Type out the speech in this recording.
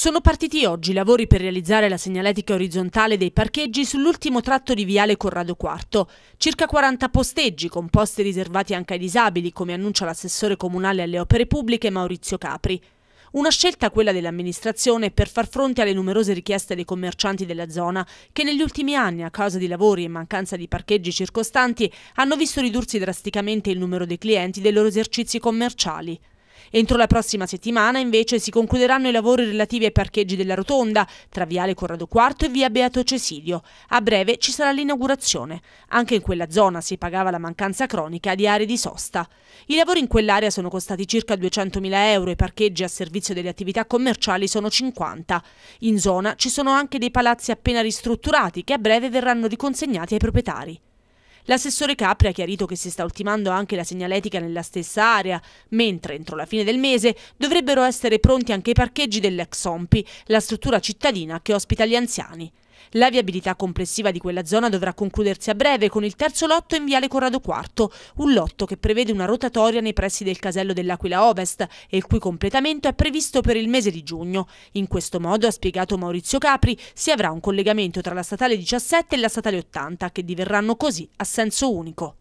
Sono partiti oggi i lavori per realizzare la segnaletica orizzontale dei parcheggi sull'ultimo tratto di Viale Corrado IV. Circa 40 posteggi, con posti riservati anche ai disabili, come annuncia l'assessore comunale alle opere pubbliche Maurizio Capri. Una scelta quella dell'amministrazione per far fronte alle numerose richieste dei commercianti della zona che negli ultimi anni a causa di lavori e mancanza di parcheggi circostanti hanno visto ridursi drasticamente il numero dei clienti dei loro esercizi commerciali. Entro la prossima settimana invece si concluderanno i lavori relativi ai parcheggi della rotonda tra Viale Corrado IV e Via Beato Cesilio. A breve ci sarà l'inaugurazione. Anche in quella zona si pagava la mancanza cronica di aree di sosta. I lavori in quell'area sono costati circa 200.000 euro, e i parcheggi a servizio delle attività commerciali sono 50. In zona ci sono anche dei palazzi appena ristrutturati che a breve verranno riconsegnati ai proprietari. L'assessore Capri ha chiarito che si sta ultimando anche la segnaletica nella stessa area, mentre entro la fine del mese dovrebbero essere pronti anche i parcheggi dell'ex Ompi, la struttura cittadina che ospita gli anziani. La viabilità complessiva di quella zona dovrà concludersi a breve con il terzo lotto in Viale Corrado IV, un lotto che prevede una rotatoria nei pressi del casello dell'Aquila Ovest e il cui completamento è previsto per il mese di giugno. In questo modo, ha spiegato Maurizio Capri, si avrà un collegamento tra la statale 17 e la statale 80 che diverranno così a senso unico.